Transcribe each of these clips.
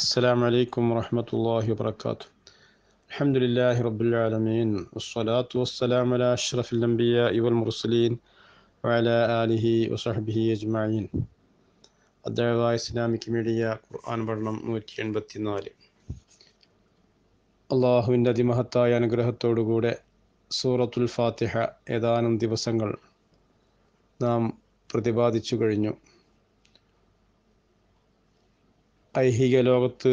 السلام عليكم ورحمة الله وبركاته الحمد لله رب العالمين والصلاة والسلام على أشرف الأنبياء والمرسلين وعلى آله وصحبه أجمعين അദ്വൈത Islamic media ഖുർആൻ പഠനം നൂറ്റി എൺപത്തിനാല് അള്ളാഹുവിൻ്റെ അതിമഹത്തായ അനുഗ്രഹത്തോടുകൂടെ സൂറത്തുൽ ഫാത്തിഹ ഏതാനും ദിവസങ്ങൾ നാം പ്രതിപാദിച്ചു കഴിഞ്ഞു ഐഹിക ലോകത്ത്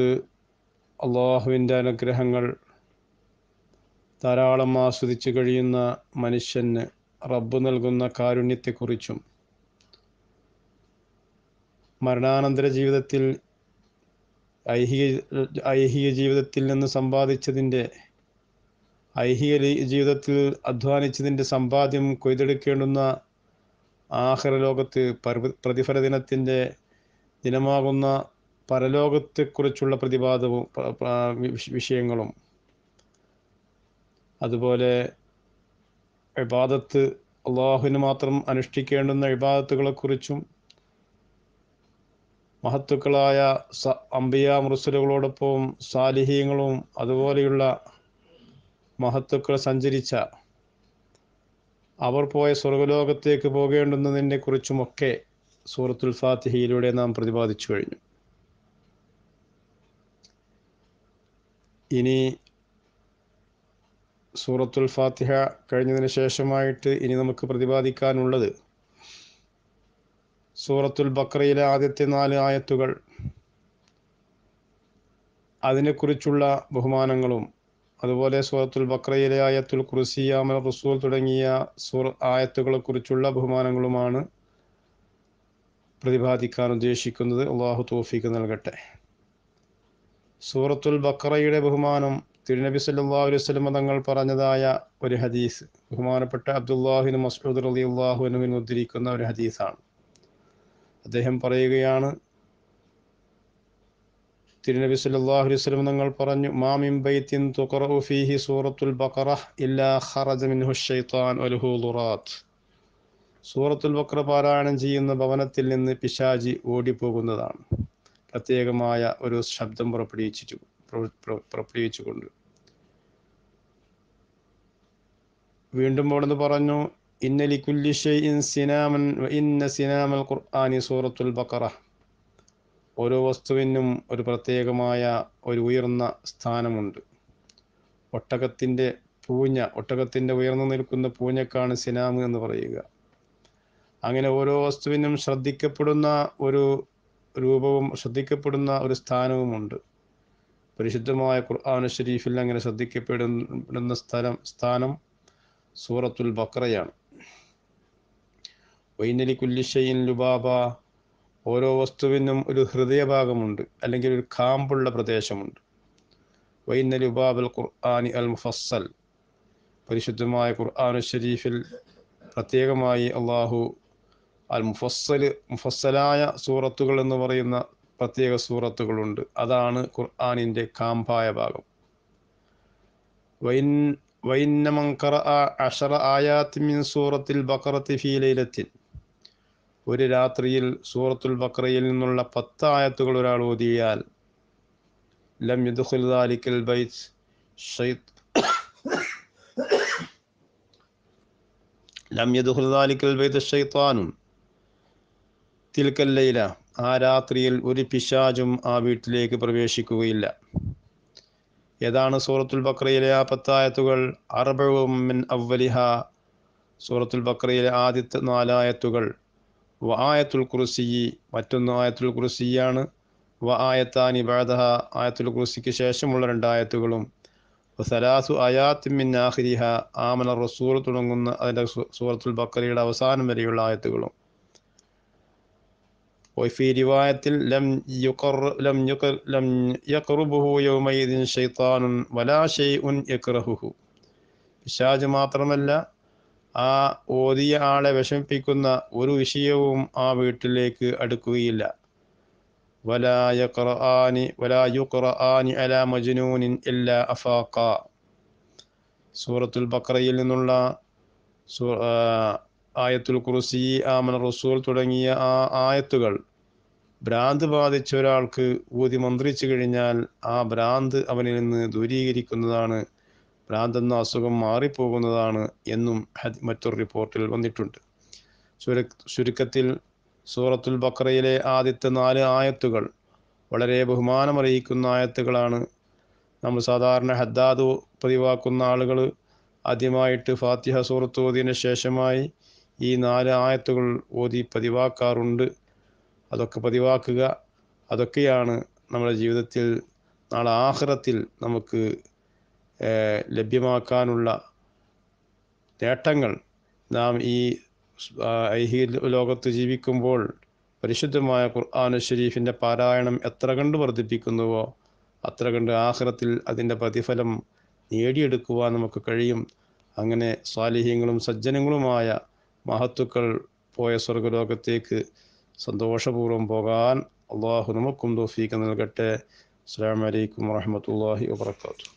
അള്ളാഹുവിൻ്റെ അനുഗ്രഹങ്ങൾ ധാരാളം ആസ്വദിച്ച് കഴിയുന്ന മനുഷ്യന് റബ്ബ് നൽകുന്ന കാരുണ്യത്തെക്കുറിച്ചും മരണാനന്തര ജീവിതത്തിൽ ഐഹിക ഐഹിക ജീവിതത്തിൽ നിന്ന് സമ്പാദിച്ചതിൻ്റെ ഐഹിക ജീവിതത്തിൽ അധ്വാനിച്ചതിൻ്റെ സമ്പാദ്യം കൊയ്തെടുക്കേണ്ടുന്ന ആഹാര ലോകത്ത് പ്രതിഫല ദിനത്തിൻ്റെ ദിനമാകുന്ന പരലോകത്തെക്കുറിച്ചുള്ള പ്രതിപാദവും വിഷയങ്ങളും അതുപോലെ ഇബാദത്ത് അള്ളാഹുവിന് മാത്രം അനുഷ്ഠിക്കേണ്ടുന്ന ഇബാദത്തുകളെക്കുറിച്ചും മഹത്തുക്കളായ സ അമ്പിയ മുറസുലുകളോടൊപ്പം സാലിഹീങ്ങളും അതുപോലെയുള്ള മഹത്തുക്കൾ സഞ്ചരിച്ച അവർ പോയ സ്വർഗലോകത്തേക്ക് പോകേണ്ടുന്നതിനെ കുറിച്ചുമൊക്കെ സൂറത്തുൽ ഫാത്തിഹിയിലൂടെ നാം പ്രതിപാദിച്ചു കഴിഞ്ഞു ഇനി സൂറത്തുൽ ഫാത്തിഹ കഴിഞ്ഞതിന് ശേഷമായിട്ട് ഇനി നമുക്ക് പ്രതിപാദിക്കാനുള്ളത് സൂറത്തുൽ ബക്രയിലെ ആദ്യത്തെ നാല് ആയത്തുകൾ അതിനെക്കുറിച്ചുള്ള ബഹുമാനങ്ങളും അതുപോലെ സൂറത്തുൽ ബക്രയിലെ ആയത്തുൽ ഖുർസിയാമൽ റസൂൽ തുടങ്ങിയ സൂർ ആയത്തുകളെക്കുറിച്ചുള്ള ബഹുമാനങ്ങളുമാണ് പ്രതിപാദിക്കാൻ ഉദ്ദേശിക്കുന്നത് അള്ളാഹു തോഫിക്ക് നൽകട്ടെ സൂറത്തുൽ ബക്കറയുടെ ബഹുമാനം തിരുനബി സല്ലാ അലൈവലമ തങ്ങൾ പറഞ്ഞതായ ഒരു ഹദീസ് ബഹുമാനപ്പെട്ട അബ്ദുല്ലാഹിന് മസ്ഊദ് അലി അള്ളാഹുവിനും ഉദ്ധരിക്കുന്ന ഒരു ഹദീസാണ് അദ്ദേഹം പറയുകയാണ് തിരുനബി സല്ലാഹു അലൈഹി തങ്ങൾ പറഞ്ഞു മാമിം ബൈത്തിൻ ഫീഹി സൂറത്തുൽ ബഖറ ഇല്ലാ ഖറജ മിൻഹു സൂറത്തുൽ ബക്ര പാരായണം ചെയ്യുന്ന ഭവനത്തിൽ നിന്ന് പിശാജി ഓടിപ്പോകുന്നതാണ് പ്രത്യേകമായ ഒരു ശബ്ദം പുറപ്പെടുവിച്ചു കൊണ്ട് വീണ്ടും അവിടുന്ന് പറഞ്ഞു ഇന്നലിക്കുല്ലി ഷെയ്ഇൻ സിനാമൻ ഇന്ന സിനാമൽ ഖുർആാനി സൂറത്തുൽ ബക്കറ ഓരോ വസ്തുവിനും ഒരു പ്രത്യേകമായ ഒരു ഉയർന്ന സ്ഥാനമുണ്ട് ഒട്ടകത്തിൻ്റെ പൂഞ്ഞ ഒട്ടകത്തിൻ്റെ ഉയർന്നു നിൽക്കുന്ന പൂഞ്ഞക്കാണ് സിനാമ് എന്ന് പറയുക അങ്ങനെ ഓരോ വസ്തുവിനും ശ്രദ്ധിക്കപ്പെടുന്ന ഒരു രൂപവും ശ്രദ്ധിക്കപ്പെടുന്ന ഒരു സ്ഥാനവുമുണ്ട് പരിശുദ്ധമായ ഖുർആാന ഷരീഫിൽ അങ്ങനെ ശ്രദ്ധിക്കപ്പെടുന്ന സ്ഥലം സ്ഥാനം സൂറത്തുൽ ബക്രയാണ് വൈനലി കുല്ലിഷയിൻ ലുബാബ ഓരോ വസ്തുവിനും ഒരു ഹൃദയഭാഗമുണ്ട് അല്ലെങ്കിൽ ഒരു കാമ്പുള്ള പ്രദേശമുണ്ട് വൈന ലുബാബൽ ഖുർആാനി അൽ മുഫസ്സൽ പരിശുദ്ധമായ ഖുർആാനു ഷരീഫിൽ പ്രത്യേകമായി അള്ളാഹു അൽ മുഫസ്സൽ മുഫസ്സലായ സൂറത്തുകൾ എന്ന് പറയുന്ന പ്രത്യേക സൂറത്തുകളുണ്ട് അതാണ് ഖുർആാനിൻ്റെ കാമ്പായ ഭാഗം വൈൻ വൈന്നമങ്കറ അഷറ ആയാത്തിമിൻ സൂറത്തിൽ ബക്കറത്തി ഫീലയിലെത്തിൻ ഒരു രാത്രിയിൽ സൂറത്തുൽ ബക്രയിൽ നിന്നുള്ള പത്ത് ആയത്തുകൾ ഒരാൾ ഓതിയാൽ ലം യുദ്ഖുൽ ദാലിക്കൽ ബൈത്ത് ഷൈത്ത് ലം യദുഹുൽ ദാലിക്കൽ ബൈത്ത് ഷൈത്താനും തിൽക്കല്ലയില ആ രാത്രിയിൽ ഒരു പിശാചും ആ വീട്ടിലേക്ക് പ്രവേശിക്കുകയില്ല ഏതാണ് സൂറത്തുൽ ബക്രയിലെ ആ പത്തായത്തുകൾ അറബവും മിൻ അവലിഹ സൂറത്തുൽ ബക്രയിലെ ആദ്യത്തെ നാലായത്തുകൾ വ ആയത്തുൽ കുറുസി മറ്റൊന്ന് ആയത്തുൽ കുറുസിയാണ് വ ആയത്താനി ബാധഹ ആയത്തുൽ കുറുസിക്ക് ശേഷമുള്ള രണ്ടായത്തുകളും സലാസു അയാത്ത് മിൻ ആഹിരിഹ ആമന റസൂർ തുടങ്ങുന്ന അതിൻ്റെ സൂറത്തുൽ ബക്രയുടെ അവസാനം വരെയുള്ള ആയത്തുകളും وفي رواية لم يقر لم يقر لم يقربه يومئذ شيطان ولا شيء يكرهه പിശാജ് മാത്രമല്ല ആ ഓതിയ ആളെ വിഷമിപ്പിക്കുന്ന ഒരു വിഷയവും ആ വീട്ടിലേക്ക് അടുക്കുകയില്ല വലായ ഖുർആാനി വലായു ഖുർആാനി അല മജ്നൂനിൻ ഇല്ല അഫാക്ക സൂറത്തുൽ ബക്രയിൽ നിന്നുള്ള ആയത്തുൽ കുറുസി ആമന റസൂൽ തുടങ്ങിയ ആ ആയത്തുകൾ ഭ്രാന്ത് ബാധിച്ച ഒരാൾക്ക് ഊതി മന്ത്രിച്ചു കഴിഞ്ഞാൽ ആ ഭ്രാന്ത് അവനിൽ നിന്ന് ദൂരീകരിക്കുന്നതാണ് ഭ്രാന്തെന്ന അസുഖം മാറിപ്പോകുന്നതാണ് എന്നും മറ്റൊരു റിപ്പോർട്ടിൽ വന്നിട്ടുണ്ട് ചുരുക്കത്തിൽ സൂറത്തുൽ ബക്രയിലെ ആദ്യത്തെ നാല് ആയത്തുകൾ വളരെ ബഹുമാനമറിയിക്കുന്ന ആയത്തുകളാണ് നമ്മൾ സാധാരണ ഹദ്ദാദ് പതിവാക്കുന്ന ആളുകൾ ആദ്യമായിട്ട് ഫാത്തിഹ സൂറത്ത് ഓതിയതിന് ശേഷമായി ഈ നാല് ആയത്തുകൾ ഓതി പതിവാക്കാറുണ്ട് അതൊക്കെ പതിവാക്കുക അതൊക്കെയാണ് നമ്മുടെ ജീവിതത്തിൽ നാളെ ആഹ്റത്തിൽ നമുക്ക് ലഭ്യമാക്കാനുള്ള നേട്ടങ്ങൾ നാം ഈ ഐഹിക ലോകത്ത് ജീവിക്കുമ്പോൾ പരിശുദ്ധമായ ഖുർആാന ഷെരീഫിൻ്റെ പാരായണം എത്ര കണ്ട് വർദ്ധിപ്പിക്കുന്നുവോ അത്ര കണ്ട് ആഹ്റത്തിൽ അതിൻ്റെ പ്രതിഫലം നേടിയെടുക്കുവാൻ നമുക്ക് കഴിയും അങ്ങനെ സ്വാലിഹ്യങ്ങളും സജ്ജനങ്ങളുമായ മഹത്തുക്കൾ പോയ സ്വർഗലോകത്തേക്ക് സന്തോഷപൂർവ്വം പോകാൻ അള്ളാഹു നമുക്കും തോഫീക്ക് നൽകട്ടെ അസ്സാം വലൈക്കും വാഹമത്തല്ലാഹി വാത്തു